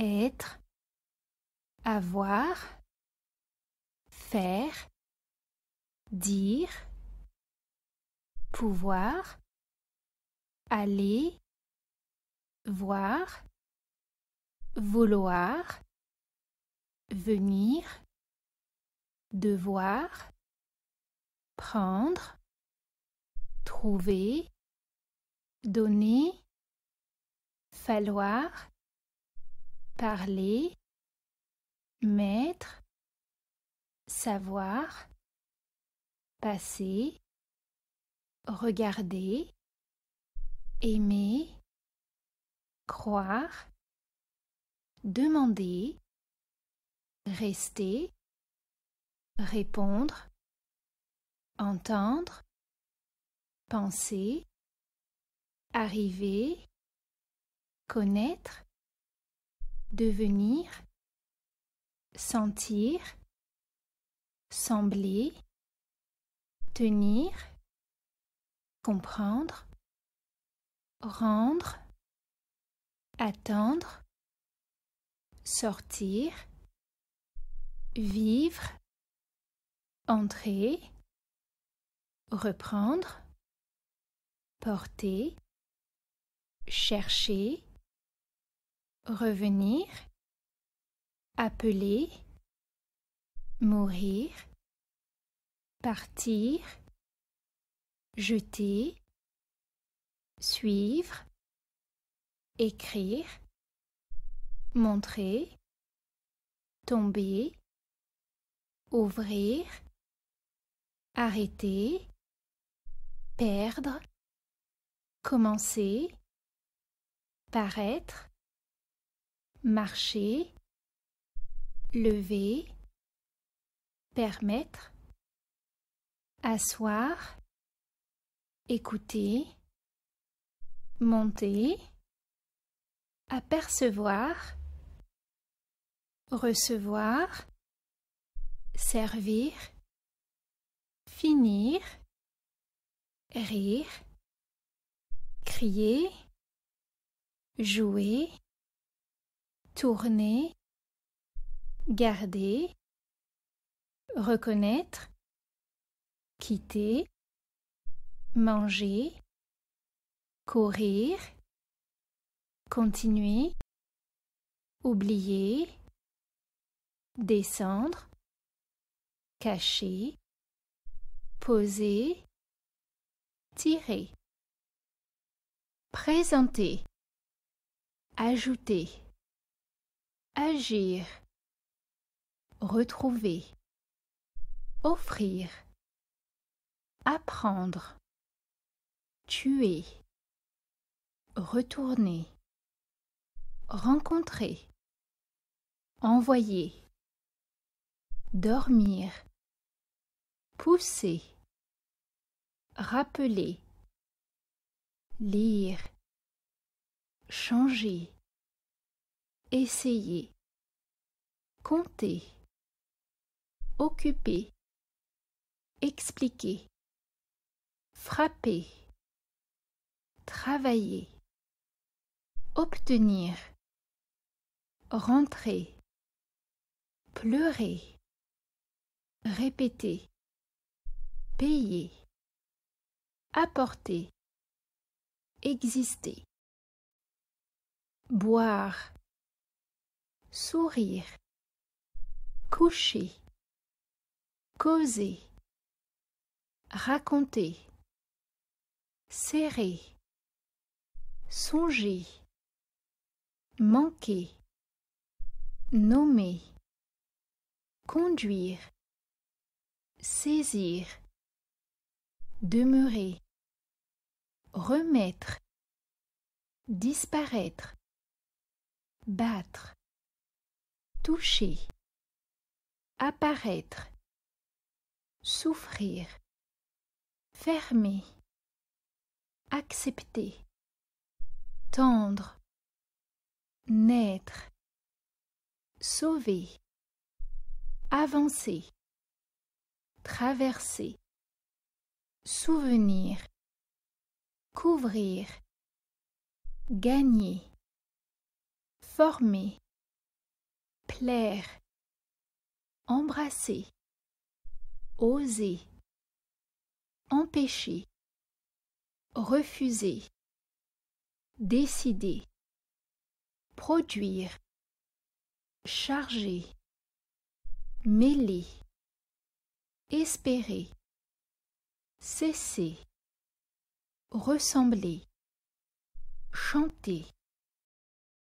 être, avoir, faire, dire, pouvoir, aller, voir, vouloir, venir, devoir, prendre, trouver, donner, falloir, parler, mettre, savoir, passer, regarder, aimer, croire, demander, rester, répondre, entendre, penser, arriver, connaître, devenir, sentir, sembler, tenir, comprendre, rendre, attendre, sortir, vivre, entrer, reprendre, porter, chercher, revenir, appeler, mourir, partir, jeter, suivre, écrire, montrer, tomber, ouvrir, arrêter, perdre, commencer, paraître, marcher, lever, permettre, asseoir, écouter, monter, apercevoir, recevoir, servir, finir, rire, crier, jouer, tourner, garder, reconnaître, quitter, manger, courir, continuer, oublier, descendre, cacher, poser, tirer, présenter, ajouter agir, retrouver, offrir, apprendre, tuer, retourner, rencontrer, envoyer, dormir, pousser, rappeler, lire, changer essayer, compter, occuper, expliquer, frapper, travailler, obtenir, rentrer, pleurer, répéter, payer, apporter, exister, boire, sourire, coucher, causer, raconter, serrer, songer, manquer, nommer, conduire, saisir, demeurer, remettre, disparaître, battre, toucher, apparaître, souffrir, fermer, accepter, tendre, naître, sauver, avancer, traverser, souvenir, couvrir, gagner, former plaire, embrasser, oser, empêcher, refuser, décider, produire, charger, mêler, espérer, cesser, ressembler, chanter.